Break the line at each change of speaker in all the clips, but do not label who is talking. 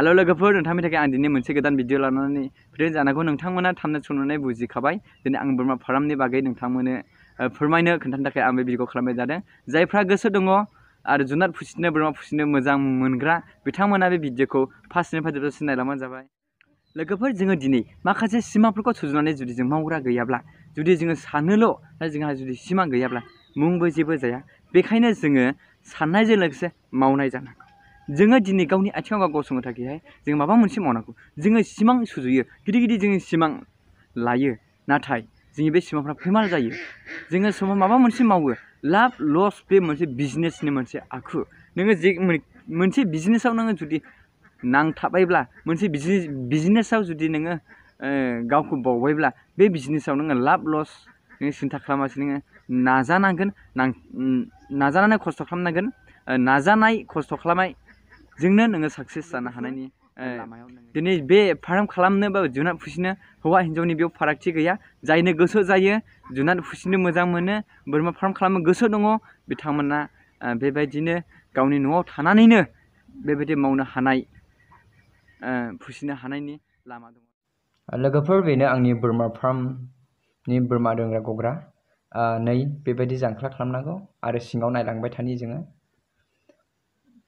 Hello लोगोफोर नोंथांनि थाखाय आं दिनै मोनसे गोदान भिडिअ लानानै फैदों जानांगौ नोंथांमोना थामनो सुनानै बुजिखाबाय दिनै आं बोरमा फार्मनि बागै नोंथांमोननो फोरमायनो खोन्थानो थाखाय आं बे भिडिअखौ खालामनाय जादों जायफ्रा गोसो दङ आरो जुनार फुसिनो बोरमा फुसिनो मोजां मोनग्रा बिथांमोना बे भिडिअखौ फार्स्टनिफ्राय जोबजासिम नायलांबानो जाबाय लोगोफोर जोङो दिनै माखासे सिमांफोरखौ सुजुनानै जुदि जों मावग्रा गैयाब्ला जुदि जोङो सानोल' दा जोंहा जुदि गैयाब्ला मुंबो जेबो जाया बेखायनो जोङो साननायजों लोगोसे मावनाय जोङो दिनै गावनि आथिङाव गाव गसंनो थाखायहाय जों माबा मोनसे मावनांगौ जोङो सिमां सुजुयो गिदिर गिदिर जोङो सिमां लायो नाथाय जोंनि बे सिमांफ्रा फेमाल जायो जोङो समाव माबा मोनसे मावो लाभ लस बे मोनसे बिजनेसनि मोनसे आखु नोङो जे मोनसे बिजनेसाव नोङो जुदि नांथाबायब्ला मोनसे बिजनेस बिजनेसाव जुदि नोङो गावखौ बावबायब्ला बे बिजनेसाव नोङो लाभ लस नोङो सिन्था खालामासे नोङो नाजानांगोन नाजानानै खस्थ' खालामनांगोन नाजानाय खस्थ' खालामनाय जोंनो नोङो साक्सेस जानो हानायनि दिनै बे फार्म खालामनो बा जुनार फिसिनो हौवा हिन्जावनि बेयाव फारागथि गैया जायनो गोसो जायो जुनार फिसिनो मोजां मोनो बोरमा फार्म खालामनो गोसो दङ बिथांमोना बेबायदिनो गावनि न'आव थानानैनो बेबायदि मावनो हानाय फिसिनो हानायनि लामा दङ
लोगोफोर बेनो आंनि बोरमा फार्मनि बोरमा दोनग्रा गग्रा नै बेबायदि जांख्ला खालामनांगौ आरो सिङाव नायलांबाय थानि जोङो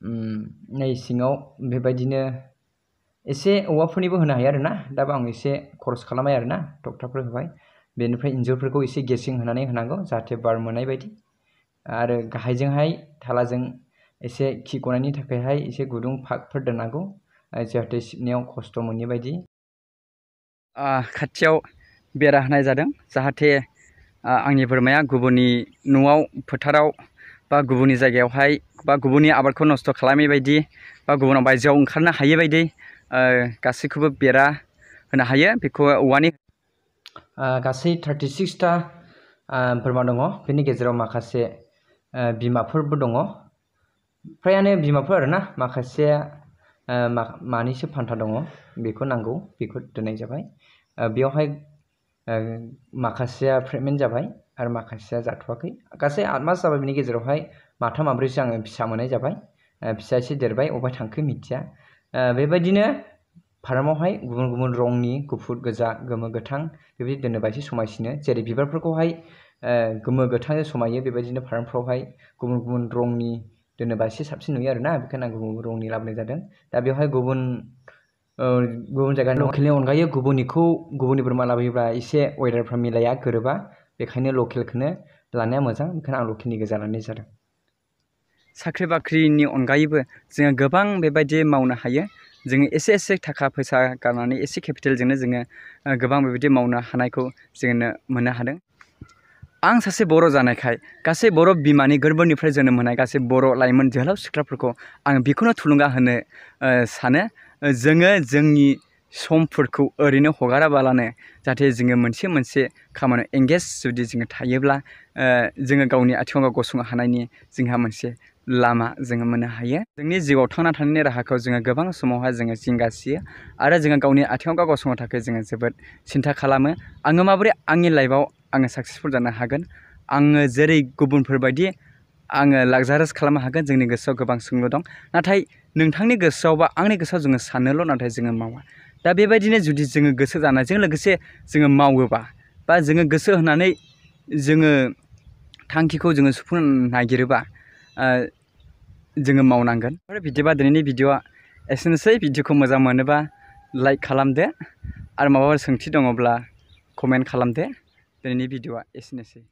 नै सिङाव बेबायदिनो एसे औवाफोरनिबो होनो हायो आरोना दा आं एसे खरस खालामबाय आरोना थखथाफोर होबाय बेनिफ्राय इन्जुरफोरखौ एसे गेसें होनानै होनांगौ जाहाथे बार मोननाय बायदि आरो गाहायजोंहाय थालाजों एसे खि गनायनि थाखायहाय एसे गुदुं फागफोर दोननांगौ जाहाथे सिबनायाव खस्थ' मोनि बायदि खाथियाव
बेरा होनाय जादों जाहाथे आंनि बोरमाया गुबुननि न'आव फोथाराव बा गुबुननि जायगायावहाय बा गुबुननि आबादखौ नस्थ' खालामै बायदि बा गुबुनाव बायजोआव ओंखारनो हायै
बायदि गासैखौबो बेरा होनो हायो बेखौ औवानि गासै थार्टि सिक्सथा बोरमा दङ बेनि गेजेराव माखासे बिमाफोरबो दङ फ्रायानो बिमाफोर आरोना माखासेया मानैसो फान्था दङ बेखौ नांगौ बेखौ दोननाय जाबाय बेयावहाय माखासेया प्रेगनेन्ट जाबाय आरो माखासेया जाथ'वाखै गासै आठ मास जाबाय बेनि गेजेरावहाय माथाम माब्रैसो आङो फिसा मोननाय जाबाय फिसा एसे देरबाय अबेहाय थांखो मिथिया बेबायदिनो फारामावहाय गुबुन गुबुन रंनि गुफुर गोजा गोमो गोथां बेबायदि दोनोबा एसे समायसिनो जेरै बिबारफोरखौहाय गोमो गोथांजों समायो बेबायदिनो फारामफ्रावहाय गुबुन गुबुन रंनि दोनोबा एसे साबसिन नुयो आरोना बेखायनो आं गुबुन गुबुन रंनि लाबोनाय जादों दा बेवहाय गुबुन गुबुन जायगानि लकेलनि अनगायै गुबुननिखौ गुबुननि बोरमा लाबोयोब्ला एसे वेडारफ्रा मिलाया गोरोबा बेखायनो लकेलखौनो लानाया मोजां बेखायनो आं लकेलनिखौ जानानै जादों साख्रि बाख्रिनि अनगायैबो जोङो गोबां बेबायदि मावनो हायो
जोङो एसे एसे थाखा फैसा गारनानै एसे केपिटेलजोंनो जोङो गोबां बेबायदि मावनो हानायखौ जोङो मोननो हादों आं सासे बर' जानायखाय गासै बर' बिमानि गोरबोनिफ्राय जोनोम मोननाय गासै बर' लाइमोन जोहोलाव सिख्लाफोरखौ आं बेखौनो थुलुंगा होनो सानो जोङो जोंनि समफोरखौ ओरैनो हगाराबालानो जाहाथे जोङो मोनसे मोनसे खामानियाव एंगेज जुदि जोङो थायोब्ला जोङो गावनि आथिङाव गाव गसंनो हानायनि जोंहा मोनसे लामा जोङो मोननो हायो जोंनि जिउआव थांना थानायनि राहाखौ जोङो गोबां समावहाय जोङो जिंगासियो आरो जोङो गावनि आथिङाव गाव गसंनो थाखाय जोङो जोबोद सिन्था खालामो आङो माबोरै आंनि लाइफआव आङो साक्सेसफुल जानो हागोन आङो जेरै गुबुनफोरबायदि आङो लागजारियास खालामनो हागोन जोंनि गोसोआव गोबां सोंलु दं नाथाय नोंथांनि गोसोआव बा आंनि गोसोआव जोङो सानोल' नाथाय जोङो मावा दा बेबायदिनो जुदि जों गसे जानाय जों लोगोसे जों मावगाबा बा जों गसे होनानै जों थांखिखौ जों सुफुंनायगिरोबा जों मावनांगोन। बे भिडिअ बा दिनैनि भिडिअआ एसनसै भिडिअखौ मोजां मानेबा लाइक खालाम दे आरो माबाफोर संथि दङब्ला कमेन्ट खालाम दिनैनि भिडिअआ एसनसै